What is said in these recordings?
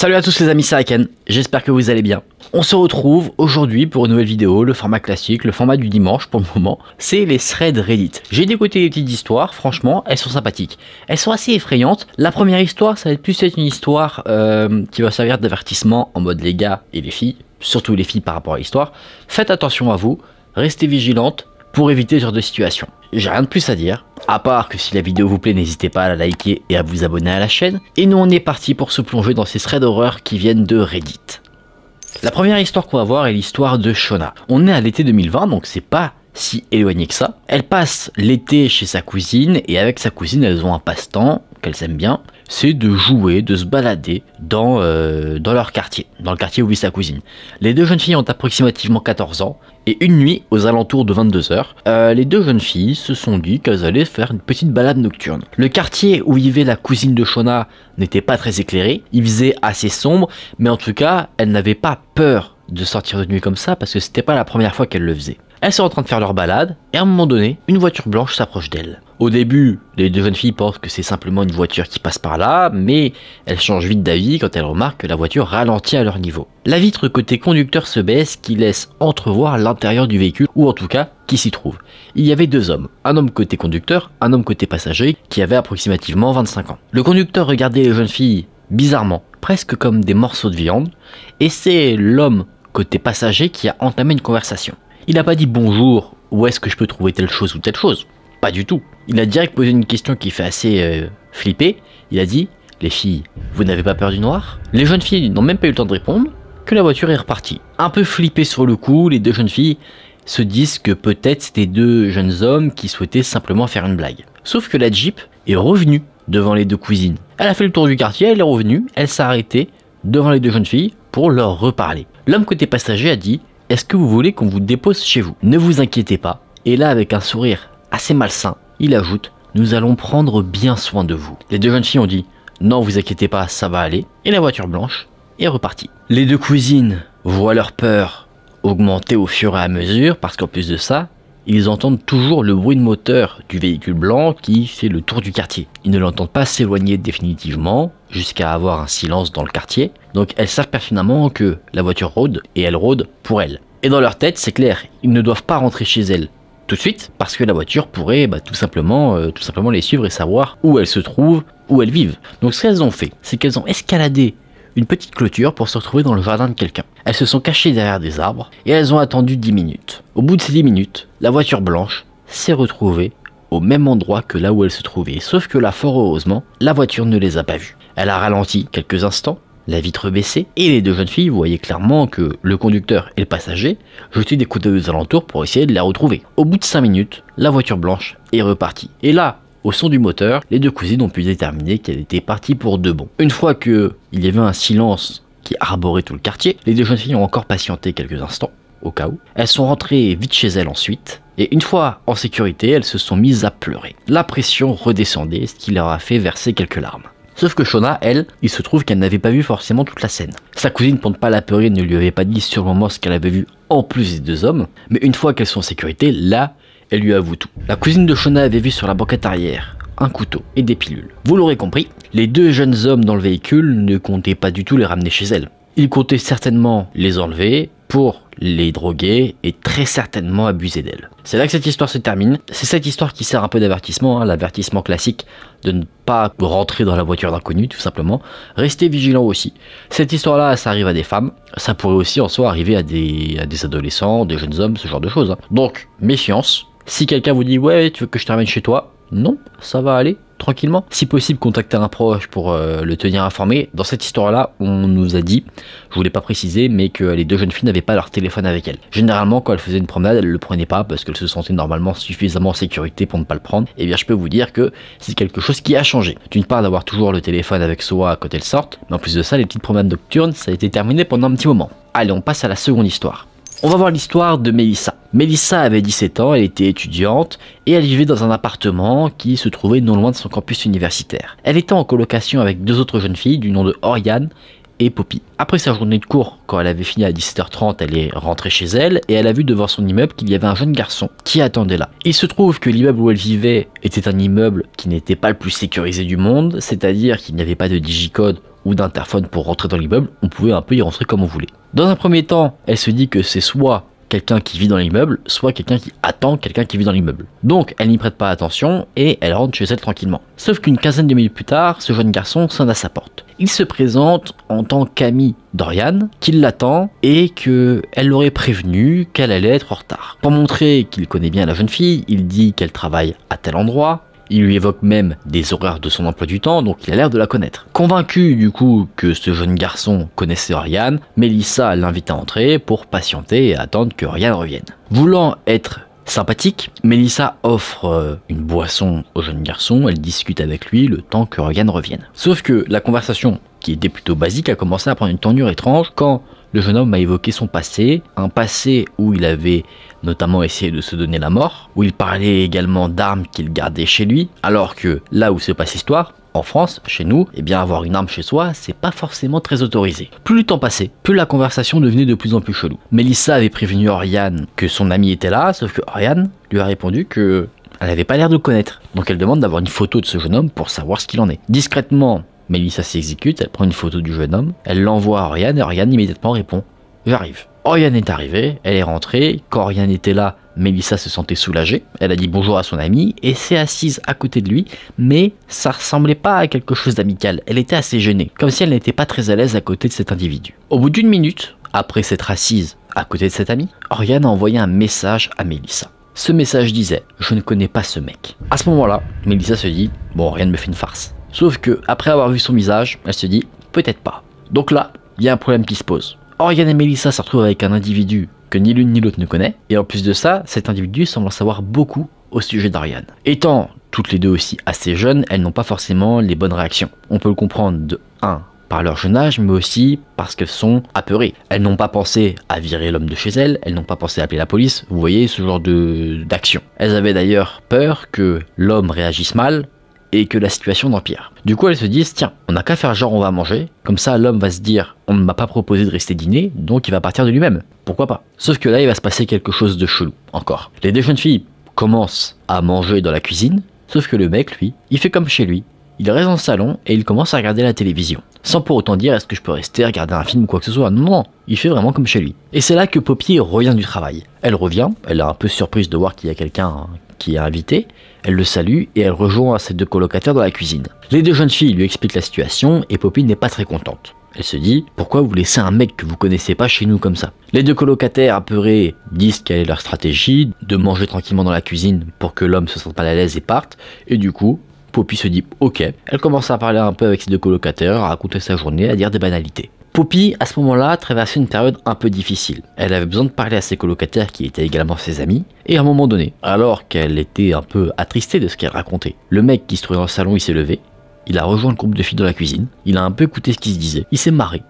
Salut à tous les amis, c'est j'espère que vous allez bien. On se retrouve aujourd'hui pour une nouvelle vidéo, le format classique, le format du dimanche pour le moment, c'est les threads Reddit. J'ai écouté les petites histoires, franchement, elles sont sympathiques. Elles sont assez effrayantes. La première histoire, ça va être plus être une histoire euh, qui va servir d'avertissement en mode les gars et les filles, surtout les filles par rapport à l'histoire. Faites attention à vous, restez vigilantes, pour éviter ce genre de situation. J'ai rien de plus à dire, à part que si la vidéo vous plaît, n'hésitez pas à la liker et à vous abonner à la chaîne. Et nous on est parti pour se plonger dans ces threads d'horreur qui viennent de Reddit. La première histoire qu'on va voir est l'histoire de Shona. On est à l'été 2020, donc c'est pas si éloigné que ça. Elle passe l'été chez sa cousine et avec sa cousine, elles ont un passe-temps qu'elles aiment bien c'est de jouer, de se balader dans, euh, dans leur quartier, dans le quartier où vit sa cousine. Les deux jeunes filles ont approximativement 14 ans, et une nuit, aux alentours de 22h, euh, les deux jeunes filles se sont dit qu'elles allaient faire une petite balade nocturne. Le quartier où vivait la cousine de Shona n'était pas très éclairé, il faisait assez sombre, mais en tout cas, elles n'avaient pas peur de sortir de nuit comme ça parce que c'était pas la première fois qu'elles le faisaient. Elles sont en train de faire leur balade et à un moment donné, une voiture blanche s'approche d'elles. Au début, les deux jeunes filles pensent que c'est simplement une voiture qui passe par là, mais elles changent vite d'avis quand elles remarquent que la voiture ralentit à leur niveau. La vitre côté conducteur se baisse, qui laisse entrevoir l'intérieur du véhicule, ou en tout cas, qui s'y trouve. Il y avait deux hommes, un homme côté conducteur, un homme côté passager, qui avait approximativement 25 ans. Le conducteur regardait les jeunes filles bizarrement, presque comme des morceaux de viande, et c'est l'homme côté passager qui a entamé une conversation. Il n'a pas dit bonjour, où est-ce que je peux trouver telle chose ou telle chose. Pas du tout. Il a direct posé une question qui fait assez euh, flipper. Il a dit Les filles, vous n'avez pas peur du noir Les jeunes filles n'ont même pas eu le temps de répondre que la voiture est repartie. Un peu flippées sur le coup, les deux jeunes filles se disent que peut-être c'était deux jeunes hommes qui souhaitaient simplement faire une blague. Sauf que la Jeep est revenue devant les deux cuisines. Elle a fait le tour du quartier, elle est revenue, elle s'est arrêtée devant les deux jeunes filles pour leur reparler. L'homme côté passager a dit Est-ce que vous voulez qu'on vous dépose chez vous Ne vous inquiétez pas. Et là, avec un sourire assez malsain. Il ajoute Nous allons prendre bien soin de vous. Les deux jeunes filles ont dit Non, vous inquiétez pas, ça va aller. Et la voiture blanche est repartie. Les deux cousines voient leur peur augmenter au fur et à mesure parce qu'en plus de ça, ils entendent toujours le bruit de moteur du véhicule blanc qui fait le tour du quartier. Ils ne l'entendent pas s'éloigner définitivement jusqu'à avoir un silence dans le quartier. Donc elles savent pertinemment que la voiture rôde et elle rôde pour elles. Et dans leur tête, c'est clair, ils ne doivent pas rentrer chez elles tout de suite parce que la voiture pourrait bah, tout, simplement, euh, tout simplement les suivre et savoir où elles se trouvent, où elles vivent. Donc ce qu'elles ont fait, c'est qu'elles ont escaladé une petite clôture pour se retrouver dans le jardin de quelqu'un. Elles se sont cachées derrière des arbres et elles ont attendu 10 minutes. Au bout de ces 10 minutes, la voiture blanche s'est retrouvée au même endroit que là où elle se trouvait, sauf que là, fort heureusement, la voiture ne les a pas vues. Elle a ralenti quelques instants, la vitre baissée, et les deux jeunes filles voyaient clairement que le conducteur et le passager jetaient des coups d'œil aux alentours pour essayer de la retrouver. Au bout de 5 minutes, la voiture blanche est repartie. Et là, au son du moteur, les deux cousines ont pu déterminer qu'elle était partie pour de bon. Une fois qu'il y avait un silence qui arborait tout le quartier, les deux jeunes filles ont encore patienté quelques instants, au cas où. Elles sont rentrées vite chez elles ensuite, et une fois en sécurité, elles se sont mises à pleurer. La pression redescendait, ce qui leur a fait verser quelques larmes. Sauf que Shona, elle, il se trouve qu'elle n'avait pas vu forcément toute la scène. Sa cousine, pour ne pas l'apeurer, ne lui avait pas dit sûrement ce qu'elle avait vu en plus des deux hommes, mais une fois qu'elles sont en sécurité, là, elle lui avoue tout. La cousine de Shona avait vu sur la banquette arrière un couteau et des pilules. Vous l'aurez compris, les deux jeunes hommes dans le véhicule ne comptaient pas du tout les ramener chez elle il comptait certainement les enlever pour les droguer et très certainement abuser d'elles. C'est là que cette histoire se termine. C'est cette histoire qui sert un peu d'avertissement, hein, l'avertissement classique de ne pas rentrer dans la voiture d'inconnu tout simplement. Restez vigilant aussi. Cette histoire-là, ça arrive à des femmes. Ça pourrait aussi en soi arriver à des, adolescents, des jeunes hommes, ce genre de choses. Hein. Donc, méfiance. Si quelqu'un vous dit ouais, tu veux que je ramène chez toi, non, ça va aller, tranquillement. Si possible, contacter un proche pour euh, le tenir informé. Dans cette histoire-là, on nous a dit, je voulais pas préciser, mais que les deux jeunes filles n'avaient pas leur téléphone avec elles. Généralement, quand elles faisaient une promenade, elles le prenaient pas parce qu'elles se sentaient normalement suffisamment en sécurité pour ne pas le prendre. Et eh bien, je peux vous dire que c'est quelque chose qui a changé. D'une part, d'avoir toujours le téléphone avec soi quand elles sortent, mais en plus de ça, les petites promenades nocturnes, ça a été terminé pendant un petit moment. Allez, on passe à la seconde histoire. On va voir l'histoire de Melissa. Melissa avait 17 ans, elle était étudiante et elle vivait dans un appartement qui se trouvait non loin de son campus universitaire. Elle était en colocation avec deux autres jeunes filles du nom de Oriane et Poppy. Après sa journée de cours, quand elle avait fini à 17h30, elle est rentrée chez elle et elle a vu devant son immeuble qu'il y avait un jeune garçon qui attendait là. Il se trouve que l'immeuble où elle vivait était un immeuble qui n'était pas le plus sécurisé du monde, c'est-à-dire qu'il n'y avait pas de digicode ou d'interphone pour rentrer dans l'immeuble, on pouvait un peu y rentrer comme on voulait. Dans un premier temps, elle se dit que c'est soit quelqu'un qui vit dans l'immeuble, soit quelqu'un qui attend quelqu'un qui vit dans l'immeuble. Donc elle n'y prête pas attention et elle rentre chez elle tranquillement. Sauf qu'une quinzaine de minutes plus tard, ce jeune garçon sonne à sa porte il se présente en tant qu'ami Dorian, qu'il l'attend et que elle l'aurait prévenu qu'elle allait être en retard. Pour montrer qu'il connaît bien la jeune fille, il dit qu'elle travaille à tel endroit, il lui évoque même des horaires de son emploi du temps, donc il a l'air de la connaître. Convaincu du coup que ce jeune garçon connaissait Oriane, Melissa l'invite à entrer pour patienter et attendre que Oriane revienne. Voulant être sympathique. Mélissa offre euh, une boisson au jeune garçon, elle discute avec lui le temps que Rogan revienne. Sauf que la conversation, qui était plutôt basique, a commencé à prendre une tournure étrange quand le jeune homme a évoqué son passé, un passé où il avait notamment essayé de se donner la mort, où il parlait également d'armes qu'il gardait chez lui, alors que là où se passe l'histoire, en France, chez nous, et eh bien avoir une arme chez soi, c'est pas forcément très autorisé. Plus le temps passait, plus la conversation devenait de plus en plus chelou. Melissa avait prévenu Oriane que son ami était là, sauf que Oriane lui a répondu que elle n'avait pas l'air de le connaître. Donc elle demande d'avoir une photo de ce jeune homme pour savoir ce qu'il en est. Discrètement, Melissa s'exécute, elle prend une photo du jeune homme, elle l'envoie à Oriane et Oriane immédiatement répond J'arrive. Oriane est arrivée, elle est rentrée. Quand Oriane était là, Mélissa se sentait soulagée. Elle a dit bonjour à son amie et s'est assise à côté de lui, mais ça ressemblait pas à quelque chose d'amical. Elle était assez gênée, comme si elle n'était pas très à l'aise à côté de cet individu. Au bout d'une minute, après s'être assise à côté de cet ami, Oriane a envoyé un message à Mélissa. Ce message disait Je ne connais pas ce mec. À ce moment-là, Mélissa se dit Bon, Oriane me fait une farce. Sauf que, après avoir vu son visage, elle se dit Peut-être pas. Donc là, il y a un problème qui se pose. Ariane et Melissa se retrouvent avec un individu que ni l'une ni l'autre ne connaît, et en plus de ça, cet individu semble en savoir beaucoup au sujet d'Ariane. Étant toutes les deux aussi assez jeunes, elles n'ont pas forcément les bonnes réactions. On peut le comprendre de 1 par leur jeune âge, mais aussi parce qu'elles sont apeurées. Elles n'ont pas pensé à virer l'homme de chez elles, elles n'ont pas pensé à appeler la police, vous voyez, ce genre d'action. Elles avaient d'ailleurs peur que l'homme réagisse mal, et que la situation empire. Du coup, elles se disent tiens, on n'a qu'à faire genre on va manger, comme ça l'homme va se dire on ne m'a pas proposé de rester dîner, donc il va partir de lui-même. Pourquoi pas Sauf que là, il va se passer quelque chose de chelou encore. Les deux jeunes filles commencent à manger dans la cuisine, sauf que le mec, lui, il fait comme chez lui. Il reste dans le salon et il commence à regarder la télévision. Sans pour autant dire est-ce que je peux rester, regarder un film ou quoi que ce soit. Non, non, il fait vraiment comme chez lui. Et c'est là que Poppy revient du travail. Elle revient, elle est un peu surprise de voir qu'il y a quelqu'un hein, qui est invité, elle le salue et elle rejoint ses deux colocataires dans la cuisine. Les deux jeunes filles lui expliquent la situation et Poppy n'est pas très contente. Elle se dit pourquoi vous laissez un mec que vous connaissez pas chez nous comme ça. Les deux colocataires apeurés disent quelle est leur stratégie de manger tranquillement dans la cuisine pour que l'homme se sente pas à l'aise et parte et du coup Poppy se dit ok. Elle commence à parler un peu avec ses deux colocataires, à raconter sa journée, à dire des banalités. Poppy, à ce moment-là, traversait une période un peu difficile. Elle avait besoin de parler à ses colocataires qui étaient également ses amis, et à un moment donné, alors qu'elle était un peu attristée de ce qu'elle racontait, le mec qui se trouvait dans le salon, il s'est levé, il a rejoint le groupe de filles dans la cuisine, il a un peu écouté ce qu'il se disait, il s'est marré,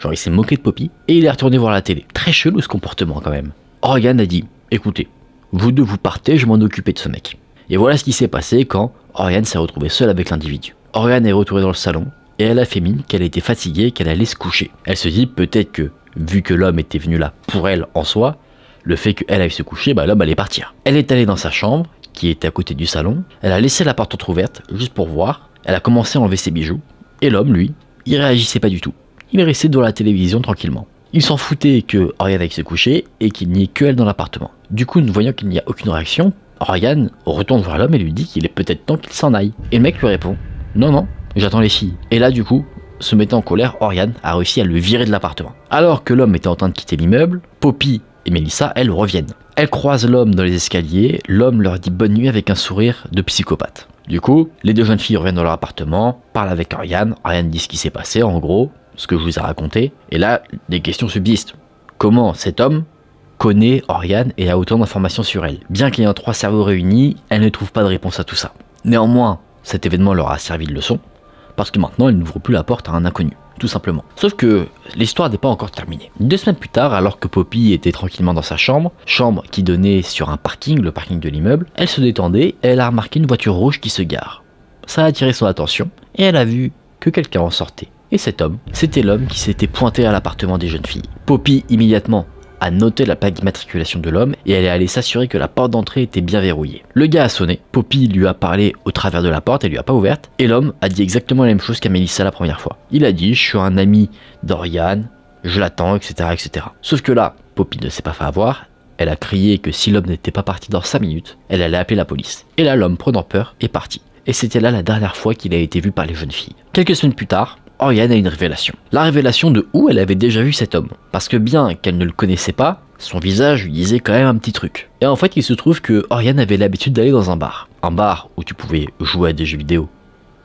genre il s'est moqué de Poppy, et il est retourné voir la télé. Très chelou ce comportement quand même. oriane a dit, écoutez, vous deux vous partez, je m'en occupais de ce mec. Et voilà ce qui s'est passé quand Oriane s'est retrouvée seule avec l'individu. Oriane est retournée dans le salon, et elle a fait mine qu'elle était fatiguée et qu'elle allait se coucher. Elle se dit peut-être que, vu que l'homme était venu là pour elle en soi, le fait qu'elle aille se coucher, bah, l'homme allait partir. Elle est allée dans sa chambre, qui était à côté du salon, elle a laissé la porte entrouverte, juste pour voir, elle a commencé à enlever ses bijoux, et l'homme, lui, il réagissait pas du tout. Il restait devant la télévision tranquillement. Il s'en foutait que Oriane aille se coucher et qu'il n'y ait que elle dans l'appartement. Du coup, ne voyant qu'il n'y a aucune réaction, Oriane retourne voir l'homme et lui dit qu'il est peut-être temps qu'il s'en aille. Et le mec lui répond Non, non, J'attends les filles. Et là, du coup, se mettant en colère, Oriane a réussi à le virer de l'appartement. Alors que l'homme était en train de quitter l'immeuble, Poppy et Melissa, elles, reviennent. Elles croisent l'homme dans les escaliers, l'homme leur dit bonne nuit avec un sourire de psychopathe. Du coup, les deux jeunes filles reviennent dans leur appartement, parlent avec Oriane, Oriane dit ce qui s'est passé, en gros, ce que je vous ai raconté, et là, des questions subsistent. Comment cet homme connaît Oriane et a autant d'informations sur elle Bien qu'ayant trois cerveaux réunis, elle ne trouve pas de réponse à tout ça. Néanmoins, cet événement leur a servi de leçon, parce que maintenant elle n'ouvre plus la porte à un inconnu tout simplement. Sauf que l'histoire n'est pas encore terminée. Deux semaines plus tard, alors que Poppy était tranquillement dans sa chambre, chambre qui donnait sur un parking, le parking de l'immeuble, elle se détendait et elle a remarqué une voiture rouge qui se gare. Ça a attiré son attention et elle a vu que quelqu'un en sortait. Et cet homme, c'était l'homme qui s'était pointé à l'appartement des jeunes filles. Poppy immédiatement a noté la plaque d'immatriculation de l'homme et elle est allée s'assurer que la porte d'entrée était bien verrouillée. Le gars a sonné, Poppy lui a parlé au travers de la porte, elle lui a pas ouverte, et l'homme a dit exactement la même chose qu'à Melissa la première fois. Il a dit « je suis un ami d'Oriane, je l'attends, etc., etc. » Sauf que là, Poppy ne s'est pas fait avoir, elle a crié que si l'homme n'était pas parti dans 5 minutes, elle allait appeler la police. Et là, l'homme, prenant peur, est parti. Et c'était là la dernière fois qu'il a été vu par les jeunes filles. Quelques semaines plus tard, Oriane a une révélation. La révélation de où elle avait déjà vu cet homme. Parce que bien qu'elle ne le connaissait pas, son visage lui disait quand même un petit truc. Et en fait, il se trouve que Oriane avait l'habitude d'aller dans un bar. Un bar où tu pouvais jouer à des jeux vidéo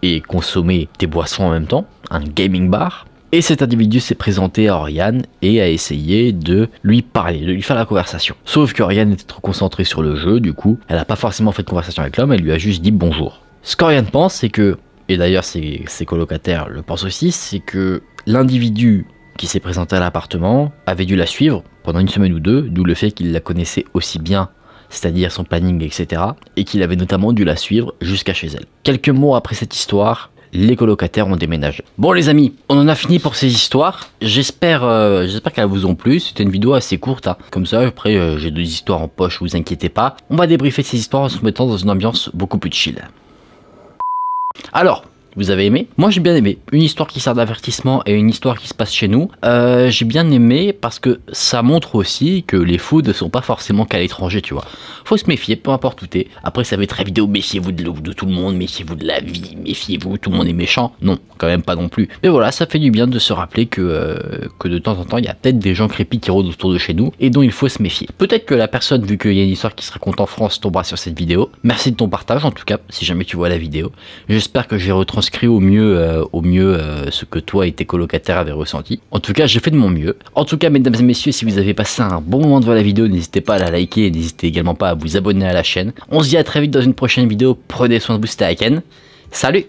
et consommer tes boissons en même temps, un gaming bar. Et cet individu s'est présenté à Oriane et a essayé de lui parler, de lui faire la conversation. Sauf que qu'Oriane était trop concentrée sur le jeu, du coup, elle n'a pas forcément fait de conversation avec l'homme, elle lui a juste dit bonjour. Ce qu'Oriane pense, c'est que et d'ailleurs ses, colocataires le pensent aussi, c'est que l'individu qui s'est présenté à l'appartement avait dû la suivre pendant une semaine ou deux, d'où le fait qu'il la connaissait aussi bien, c'est-à-dire son planning, etc., et qu'il avait notamment dû la suivre jusqu'à chez elle. Quelques mois après cette histoire, les colocataires ont déménagé. Bon les amis, on en a fini pour ces histoires. J'espère euh, j'espère qu'elles vous ont plu. C'était une vidéo assez courte. Hein. Comme ça, après, euh, j'ai deux histoires en poche, vous inquiétez pas. On va débriefer ces histoires en se mettant dans une ambiance beaucoup plus chill. Alors, vous avez aimé Moi j'ai bien aimé. Une histoire qui sert d'avertissement et une histoire qui se passe chez nous. Euh, j'ai bien aimé parce que ça montre aussi que les fous ne sont pas forcément qu'à l'étranger, tu vois. Faut se méfier, peu importe où t'es. Après ça va être vidéo, méfiez-vous de, tout le monde, méfiez-vous de la vie, méfiez-vous, tout le monde est méchant. Non, quand même pas non plus. Mais voilà, ça fait du bien de se rappeler que, euh, que de temps en temps, il y a peut-être des gens crépits qui rôdent autour de chez nous et dont il faut se méfier. Peut-être que la personne, vu qu'il y a une histoire qui se raconte en France, tombera sur cette vidéo. Merci de ton partage en tout cas, si jamais tu vois la vidéo. J'espère que j'ai retrouvé retranscrit au mieux, euh, au mieux euh, ce que toi et tes colocataires avaient ressenti. En tout cas, j'ai fait de mon mieux. En tout cas, mesdames et messieurs, si vous avez passé un bon moment devant la vidéo, n'hésitez pas à la liker et n'hésitez également pas à vous abonner à la chaîne. On se dit à très vite dans une prochaine vidéo. Prenez soin de vous, c'était Salut